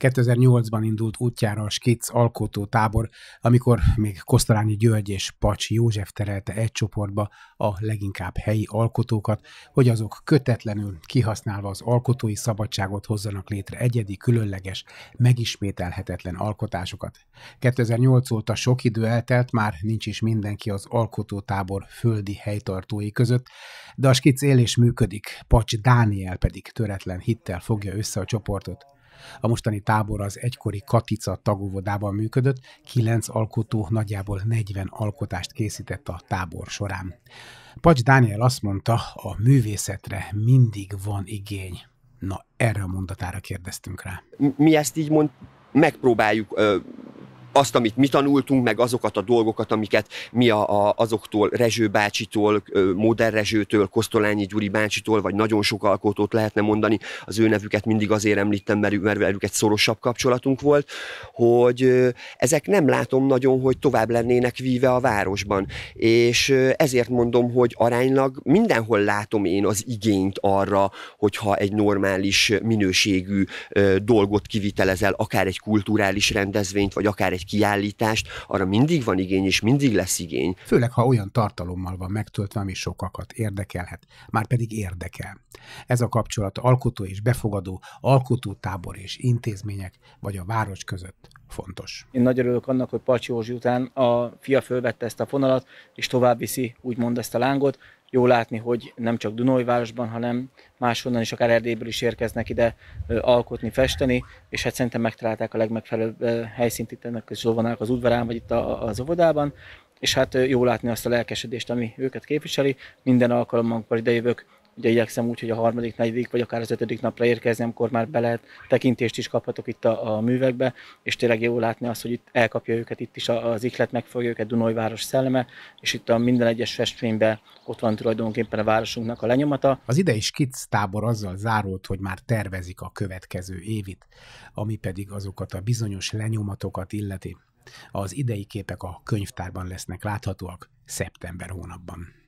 2008-ban indult útjára a Skic tábor, amikor még Kosztolányi György és Pacs József terelte egy csoportba a leginkább helyi alkotókat, hogy azok kötetlenül kihasználva az alkotói szabadságot hozzanak létre egyedi, különleges, megismételhetetlen alkotásokat. 2008 óta sok idő eltelt, már nincs is mindenki az alkotó tábor földi helytartói között, de a Skic élés működik, Pacs Dániel pedig töretlen hittel fogja össze a csoportot. A mostani tábor az egykori Katica tagóvodában működött, kilenc alkotó nagyjából 40 alkotást készített a tábor során. Pacs Dániel azt mondta, a művészetre mindig van igény. Na, erre a mondatára kérdeztünk rá. Mi ezt így mond, megpróbáljuk ö, azt, amit mi tanultunk, meg azokat a dolgokat, amiket mi a, a, azoktól, Rezső bácsitól, Móder Rezsőtől, Kosztolányi Gyuri bácsitól, vagy nagyon sok alkotót lehetne mondani, az ő nevüket mindig azért említem, mert, mert velük egy szorosabb kapcsolatunk volt, hogy ezek nem látom nagyon, hogy tovább lennének víve a városban. És ezért mondom, hogy aránylag mindenhol látom én az igényt arra, hogyha egy normális minőségű dolgot kivitelezel, akár egy kulturális rendezvényt, vagy akár egy egy kiállítást, arra mindig van igény, és mindig lesz igény. Főleg, ha olyan tartalommal van megtöltve, ami sokakat érdekelhet, már pedig érdekel. Ez a kapcsolat alkotó és befogadó, alkotótábor és intézmények, vagy a város között fontos. Én nagyon örülök annak, hogy Pacsi Józsi után a fia fölvette ezt a fonalat, és tovább viszi úgymond ezt a lángot. Jó látni, hogy nem csak Dunajvárosban, hanem máshonnan is, akár Erdélyből is érkeznek ide alkotni, festeni, és hát szerintem megtalálták a legmegfelelőbb helyszínt itt ennek a az udvarán, vagy itt az óvodában, és hát jó látni azt a lelkesedést, ami őket képviseli. Minden alkalommal, amikor idejövök, Ugye igyekszem úgy, hogy a harmadik, negyedik vagy akár az ötödik napra érkezni, amikor már bele tekintést is kaphatok itt a, a művekbe, és tényleg jó látni azt, hogy itt elkapja őket, itt is az iklet megfogja őket, Dunajváros szelleme, és itt a minden egyes festményben ott van tulajdonképpen a városunknak a lenyomata. Az idei skic tábor azzal zárult, hogy már tervezik a következő évit, ami pedig azokat a bizonyos lenyomatokat illeti. Az idei képek a könyvtárban lesznek láthatóak szeptember hónapban.